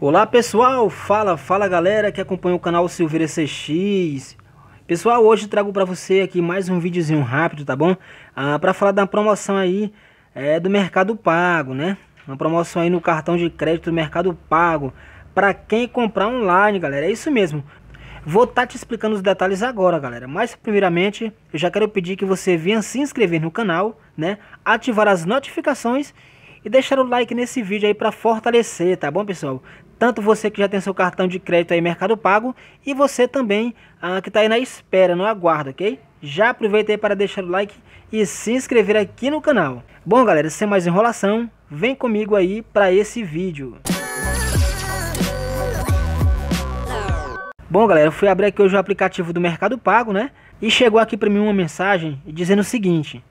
Olá pessoal, fala, fala galera que acompanha o canal Silveira CX. Pessoal, hoje trago para você aqui mais um videozinho rápido, tá bom? Ah, para falar da promoção aí é, do Mercado Pago, né? Uma promoção aí no cartão de crédito do Mercado Pago para quem comprar online, galera. É isso mesmo. Vou estar tá te explicando os detalhes agora, galera. Mas primeiramente, eu já quero pedir que você venha se inscrever no canal, né? Ativar as notificações e deixar o like nesse vídeo aí para fortalecer, tá bom, pessoal? tanto você que já tem seu cartão de crédito aí Mercado Pago e você também ah, que está aí na espera, no aguardo, ok? Já aproveita aí para deixar o like e se inscrever aqui no canal. Bom galera, sem mais enrolação, vem comigo aí para esse vídeo. Bom galera, eu fui abrir aqui hoje o aplicativo do Mercado Pago, né? E chegou aqui para mim uma mensagem dizendo o seguinte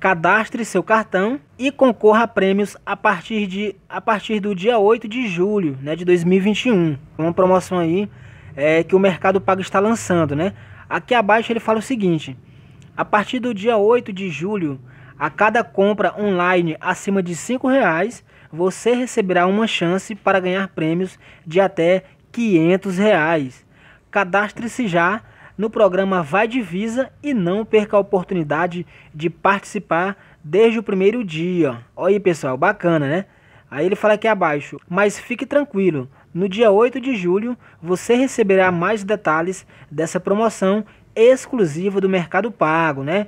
cadastre seu cartão e concorra a prêmios a partir, de, a partir do dia 8 de julho né, de 2021. Uma promoção aí é, que o Mercado Pago está lançando. Né? Aqui abaixo ele fala o seguinte: a partir do dia 8 de julho, a cada compra online acima de R$ reais, você receberá uma chance para ganhar prêmios de até R$ 500. Reais. Cadastre-se já no programa Vai Divisa e não perca a oportunidade de participar desde o primeiro dia. Olha aí, pessoal, bacana, né? Aí ele fala aqui abaixo, mas fique tranquilo, no dia 8 de julho você receberá mais detalhes dessa promoção exclusiva do Mercado Pago, né?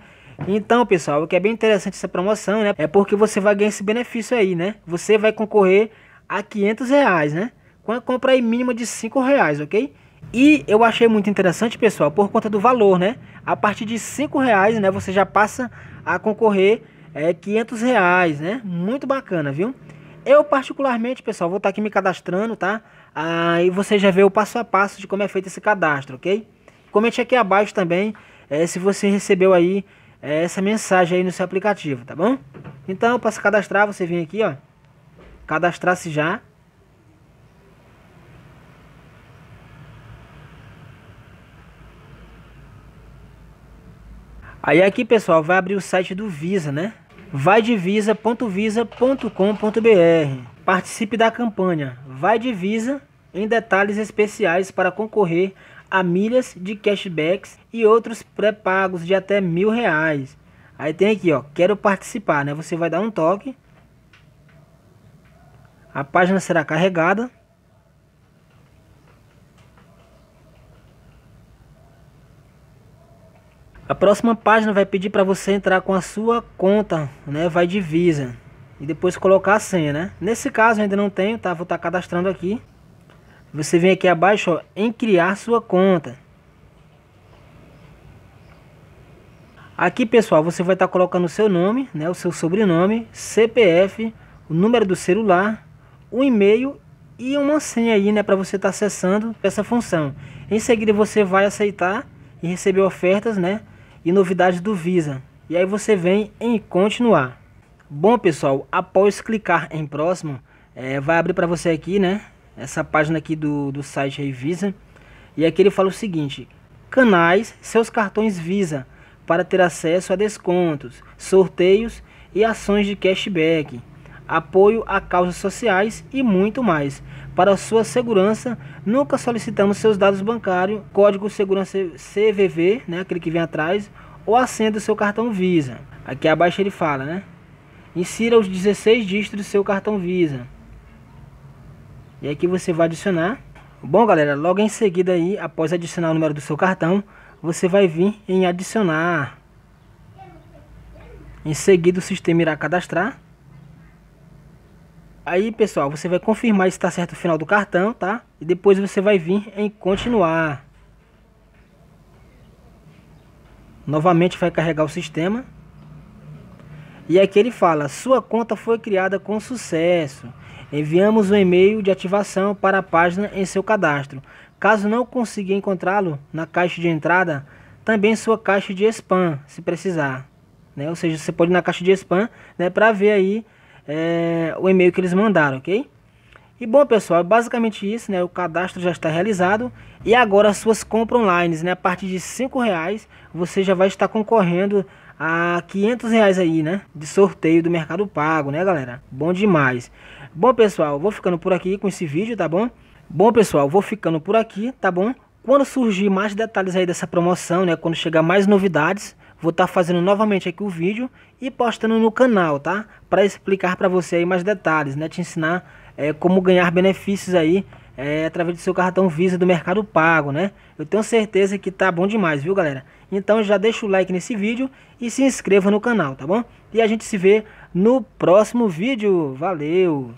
Então, pessoal, o que é bem interessante essa promoção, né? É porque você vai ganhar esse benefício aí, né? Você vai concorrer a 500 reais, né? Com a compra aí mínima de 5 reais, ok? E eu achei muito interessante, pessoal, por conta do valor, né? A partir de cinco reais, né, você já passa a concorrer é, 500 reais, né? Muito bacana, viu? Eu particularmente, pessoal, vou estar tá aqui me cadastrando, tá? Aí ah, você já vê o passo a passo de como é feito esse cadastro, ok? Comente aqui abaixo também é, se você recebeu aí é, essa mensagem aí no seu aplicativo, tá bom? Então, para se cadastrar, você vem aqui, ó, cadastrar-se já. Aí aqui, pessoal, vai abrir o site do Visa, né? Vai de visa.visa.com.br. Participe da campanha Vai de Visa em detalhes especiais para concorrer a milhas de cashbacks e outros pré-pagos de até mil reais. Aí tem aqui, ó, quero participar, né? Você vai dar um toque. A página será carregada. próxima página vai pedir para você entrar com a sua conta, né? Vai de Visa e depois colocar a senha, né? Nesse caso ainda não tenho, tá? Vou estar tá cadastrando aqui. Você vem aqui abaixo, ó, em criar sua conta. Aqui, pessoal, você vai estar tá colocando o seu nome, né, o seu sobrenome, CPF, o número do celular, o e-mail e uma senha aí, né, para você estar tá acessando essa função. Em seguida, você vai aceitar e receber ofertas, né, e novidades do Visa. E aí você vem em continuar. Bom pessoal, após clicar em próximo, é, vai abrir para você aqui, né? Essa página aqui do, do site aí, Visa. E aqui ele fala o seguinte: canais, seus cartões Visa para ter acesso a descontos, sorteios e ações de cashback apoio a causas sociais e muito mais. Para sua segurança, nunca solicitamos seus dados bancários, código segurança CVV, né, aquele que vem atrás, ou a senha do seu cartão Visa. Aqui abaixo ele fala, né? Insira os 16 dígitos do seu cartão Visa. E aqui você vai adicionar. Bom, galera, logo em seguida aí, após adicionar o número do seu cartão, você vai vir em adicionar. Em seguida o sistema irá cadastrar Aí, pessoal, você vai confirmar se está certo o final do cartão, tá? E depois você vai vir em continuar. Novamente vai carregar o sistema. E aqui ele fala, sua conta foi criada com sucesso. Enviamos um e-mail de ativação para a página em seu cadastro. Caso não consiga encontrá-lo na caixa de entrada, também sua caixa de spam, se precisar. Né? Ou seja, você pode ir na caixa de spam né, para ver aí é, o e-mail que eles mandaram, ok? E bom pessoal, é basicamente isso, né? O cadastro já está realizado e agora as suas compras online, né? A partir de cinco reais você já vai estar concorrendo a 500 reais aí, né? De sorteio do Mercado Pago, né, galera? Bom demais. Bom pessoal, vou ficando por aqui com esse vídeo, tá bom? Bom pessoal, vou ficando por aqui, tá bom? Quando surgir mais detalhes aí dessa promoção, né? Quando chegar mais novidades, Vou estar tá fazendo novamente aqui o vídeo e postando no canal, tá? Para explicar para você aí mais detalhes, né? Te ensinar é, como ganhar benefícios aí é, através do seu cartão Visa do Mercado Pago, né? Eu tenho certeza que tá bom demais, viu, galera? Então já deixa o like nesse vídeo e se inscreva no canal, tá bom? E a gente se vê no próximo vídeo. Valeu!